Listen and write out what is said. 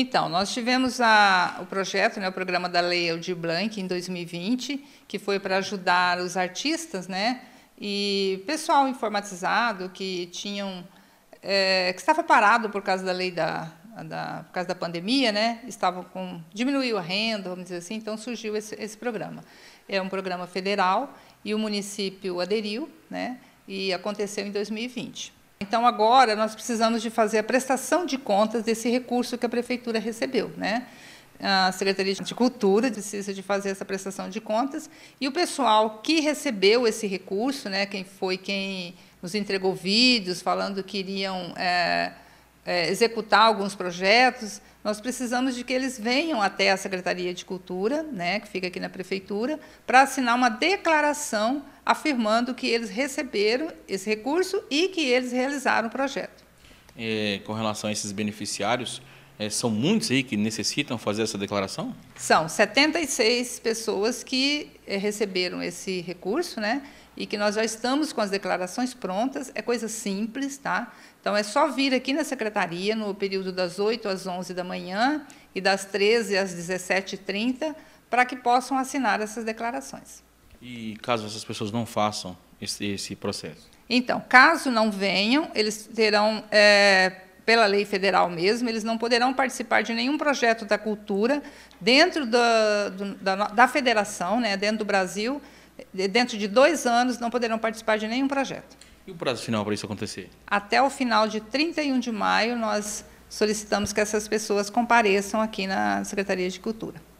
Então, nós tivemos a, o projeto, né, o programa da Lei Aldir Blanc, em 2020, que foi para ajudar os artistas né, e pessoal informatizado que tinham é, que estava parado por causa da lei da, da, por causa da pandemia, né? Estavam com diminuiu a renda, vamos dizer assim, então surgiu esse, esse programa. É um programa federal e o município aderiu, né? E aconteceu em 2020. Então, agora nós precisamos de fazer a prestação de contas desse recurso que a prefeitura recebeu, né? A Secretaria de Cultura precisa de fazer essa prestação de contas e o pessoal que recebeu esse recurso, né? Quem foi quem nos entregou vídeos falando que iriam é, é, executar alguns projetos, nós precisamos de que eles venham até a Secretaria de Cultura, né, que fica aqui na Prefeitura, para assinar uma declaração afirmando que eles receberam esse recurso e que eles realizaram o projeto. É, com relação a esses beneficiários, é, são muitos aí que necessitam fazer essa declaração? São 76 pessoas que é, receberam esse recurso, né? e que nós já estamos com as declarações prontas, é coisa simples, tá? Então é só vir aqui na secretaria no período das 8 às 11 da manhã e das 13 às 17h30 para que possam assinar essas declarações. E caso essas pessoas não façam esse, esse processo? Então, caso não venham, eles terão é, pela lei federal mesmo, eles não poderão participar de nenhum projeto da cultura dentro da, do, da, da federação, né, dentro do Brasil, dentro de dois anos, não poderão participar de nenhum projeto. E o prazo final para isso acontecer? Até o final de 31 de maio, nós solicitamos que essas pessoas compareçam aqui na Secretaria de Cultura.